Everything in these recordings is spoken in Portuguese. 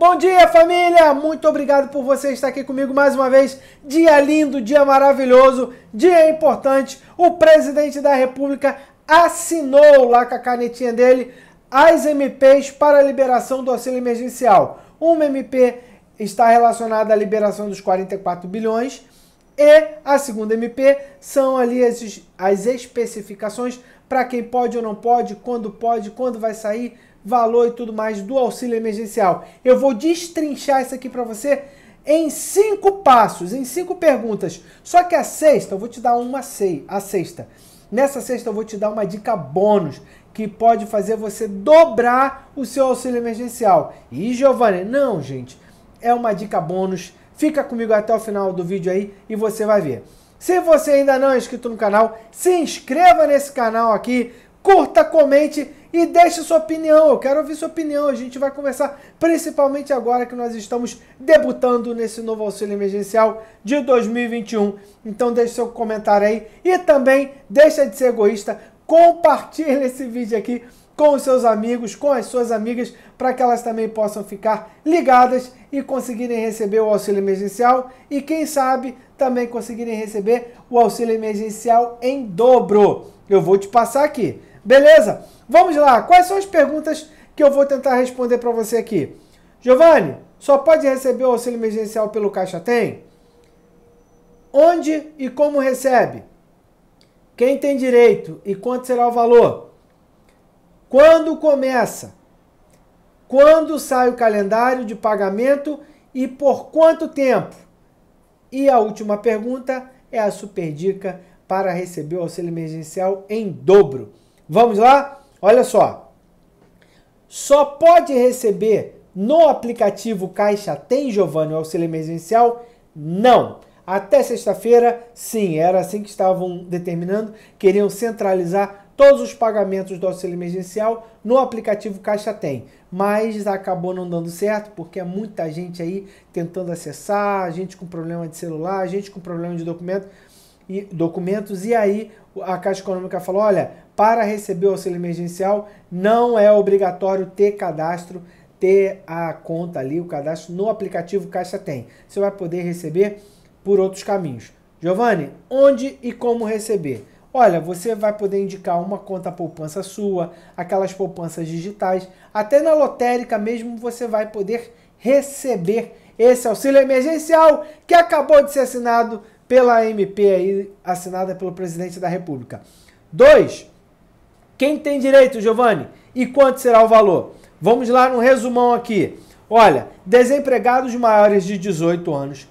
Bom dia, família! Muito obrigado por você estar aqui comigo mais uma vez. Dia lindo, dia maravilhoso, dia importante. O presidente da República assinou lá com a canetinha dele as MPs para a liberação do auxílio emergencial. Uma MP está relacionada à liberação dos 44 bilhões e a segunda MP são ali as, as especificações para quem pode ou não pode, quando pode, quando vai sair, valor e tudo mais do auxílio emergencial. Eu vou destrinchar isso aqui para você em cinco passos, em cinco perguntas. Só que a sexta, eu vou te dar uma sei, a sexta. Nessa sexta eu vou te dar uma dica bônus que pode fazer você dobrar o seu auxílio emergencial. E Giovanni, não, gente, é uma dica bônus. Fica comigo até o final do vídeo aí e você vai ver. Se você ainda não é inscrito no canal, se inscreva nesse canal aqui, curta, comente e deixe sua opinião, eu quero ouvir sua opinião. A gente vai conversar principalmente agora que nós estamos debutando nesse novo auxílio emergencial de 2021. Então deixe seu comentário aí e também deixa de ser egoísta, compartilhe esse vídeo aqui com os seus amigos, com as suas amigas, para que elas também possam ficar ligadas e conseguirem receber o auxílio emergencial e quem sabe também conseguirem receber o auxílio emergencial em dobro. Eu vou te passar aqui. Beleza? Vamos lá, quais são as perguntas que eu vou tentar responder para você aqui? Giovanni, só pode receber o auxílio emergencial pelo Caixa Tem? Onde e como recebe? Quem tem direito e quanto será o valor? Quando começa? Quando sai o calendário de pagamento e por quanto tempo? E a última pergunta é a super dica para receber o auxílio emergencial em dobro. Vamos lá? Olha só. Só pode receber no aplicativo Caixa Tem Giovanni o auxílio emergencial? Não. Até sexta-feira, sim, era assim que estavam determinando, queriam centralizar todos os pagamentos do auxílio emergencial no aplicativo Caixa Tem. Mas acabou não dando certo porque é muita gente aí tentando acessar, gente com problema de celular, gente com problema de documento e documentos e aí a Caixa Econômica falou: "Olha, para receber o auxílio emergencial, não é obrigatório ter cadastro, ter a conta ali, o cadastro no aplicativo Caixa Tem. Você vai poder receber por outros caminhos. Giovanni, onde e como receber? Olha, você vai poder indicar uma conta poupança sua, aquelas poupanças digitais, até na lotérica mesmo você vai poder receber esse auxílio emergencial que acabou de ser assinado pela MP aí, assinada pelo presidente da República. 2. Quem tem direito, Giovanni? E quanto será o valor? Vamos lá no resumão aqui. Olha, desempregados maiores de 18 anos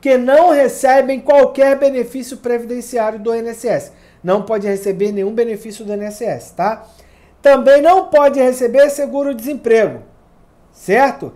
que não recebem qualquer benefício previdenciário do INSS. Não pode receber nenhum benefício do INSS, tá? Também não pode receber seguro-desemprego, certo?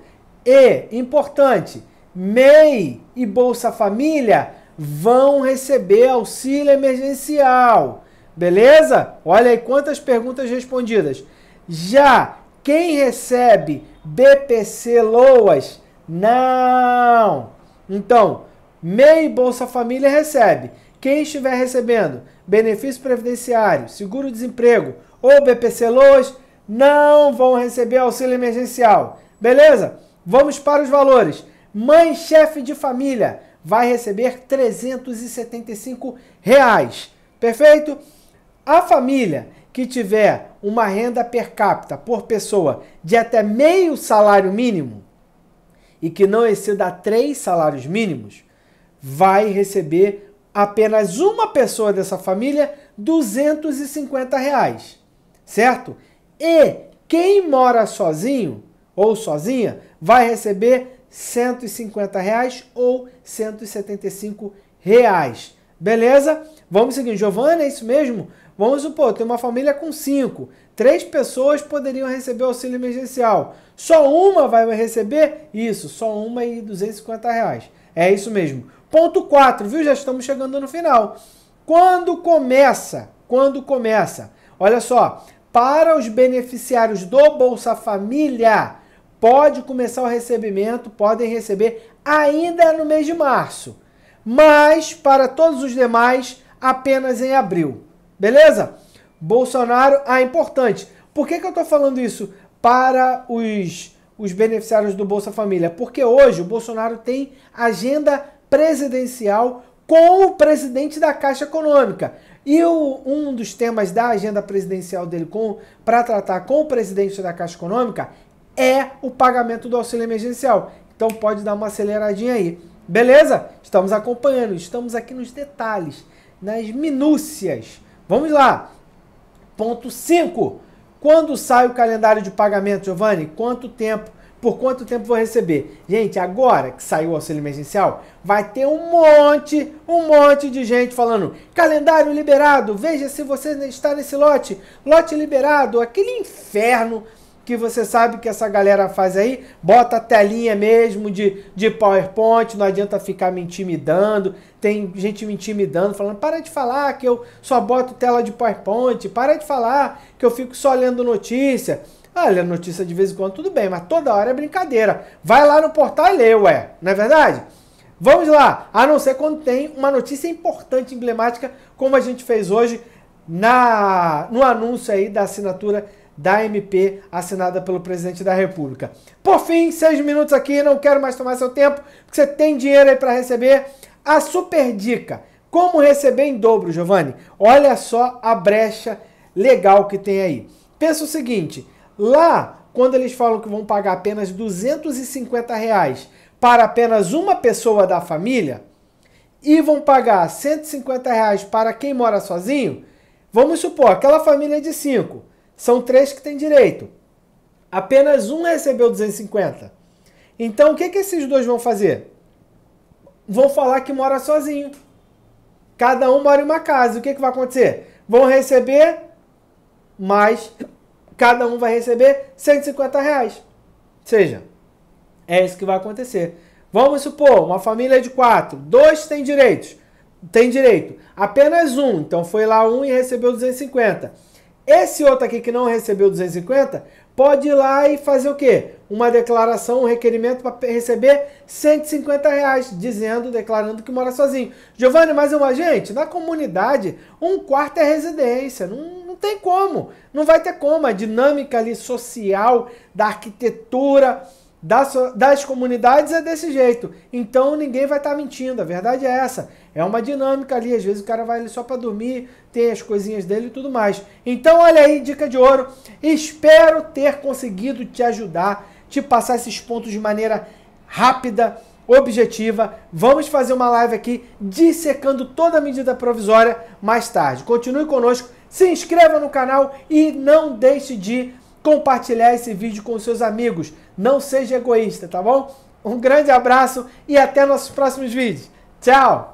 E, importante, MEI e Bolsa Família vão receber auxílio emergencial. Beleza? Olha aí quantas perguntas respondidas. Já quem recebe BPC Loas? Não! Então, MEI Bolsa Família recebe. Quem estiver recebendo benefício previdenciário, seguro-desemprego ou BPC Loas, não vão receber auxílio emergencial. Beleza? Vamos para os valores. Mãe chefe de família vai receber R$ 375. Reais. Perfeito? A família que tiver uma renda per capita por pessoa de até meio salário mínimo e que não exceda três salários mínimos, vai receber apenas uma pessoa dessa família 250 reais, certo? E quem mora sozinho ou sozinha vai receber 150 reais ou 175 reais. Beleza? Vamos seguir. Giovana, é isso mesmo? Vamos supor, tem uma família com cinco. Três pessoas poderiam receber auxílio emergencial. Só uma vai receber? Isso, só uma e 250 reais. É isso mesmo. Ponto 4, viu? Já estamos chegando no final. Quando começa? Quando começa? Olha só, para os beneficiários do Bolsa Família, pode começar o recebimento, podem receber ainda no mês de março. Mas para todos os demais, apenas em abril. Beleza? Bolsonaro, ah, importante. Por que, que eu estou falando isso para os, os beneficiários do Bolsa Família? Porque hoje o Bolsonaro tem agenda presidencial com o presidente da Caixa Econômica. E o, um dos temas da agenda presidencial dele para tratar com o presidente da Caixa Econômica é o pagamento do auxílio emergencial. Então pode dar uma aceleradinha aí. Beleza? Estamos acompanhando, estamos aqui nos detalhes, nas minúcias Vamos lá. Ponto 5. Quando sai o calendário de pagamento, Giovanni? Quanto tempo? Por quanto tempo vou receber? Gente, agora que saiu o auxílio emergencial, vai ter um monte, um monte de gente falando: calendário liberado, veja se você está nesse lote, lote liberado, aquele inferno que você sabe que essa galera faz aí, bota a telinha mesmo de, de PowerPoint, não adianta ficar me intimidando. Tem gente me intimidando, falando: para de falar que eu só boto tela de PowerPoint, para de falar que eu fico só lendo notícia. Ah, notícia de vez em quando, tudo bem, mas toda hora é brincadeira. Vai lá no portal e lê, ué, não é verdade? Vamos lá, a não ser quando tem uma notícia importante, emblemática, como a gente fez hoje na no anúncio aí da assinatura da MP assinada pelo presidente da República. Por fim, seis minutos aqui, não quero mais tomar seu tempo, porque você tem dinheiro aí para receber. A super dica: como receber em dobro, Giovanni? Olha só a brecha legal que tem aí. Pensa o seguinte: lá, quando eles falam que vão pagar apenas 250 reais para apenas uma pessoa da família e vão pagar 150 reais para quem mora sozinho, vamos supor, aquela família de cinco são três que têm direito. Apenas um recebeu 250. Então o que, que esses dois vão fazer? Vão falar que mora sozinho. Cada um mora em uma casa. O que, que vai acontecer? Vão receber mais. Cada um vai receber 150 reais. Ou seja, é isso que vai acontecer. Vamos supor, uma família de quatro. Dois têm direitos. Tem direito. Apenas um. Então foi lá um e recebeu 250. Esse outro aqui que não recebeu 250 pode ir lá e fazer o quê? Uma declaração, um requerimento para receber 150 reais, dizendo, declarando que mora sozinho. Giovanni, mais uma, gente, na comunidade, um quarto é residência, não, não tem como, não vai ter como. A dinâmica ali social, da arquitetura, das, das comunidades é desse jeito. Então ninguém vai estar tá mentindo, a verdade é essa. É uma dinâmica ali, às vezes o cara vai ali só para dormir, tem as coisinhas dele e tudo mais. Então olha aí, dica de ouro. Espero ter conseguido te ajudar, te passar esses pontos de maneira rápida, objetiva. Vamos fazer uma live aqui dissecando toda a medida provisória mais tarde. Continue conosco, se inscreva no canal e não deixe de compartilhar esse vídeo com seus amigos. Não seja egoísta, tá bom? Um grande abraço e até nossos próximos vídeos. Tchau!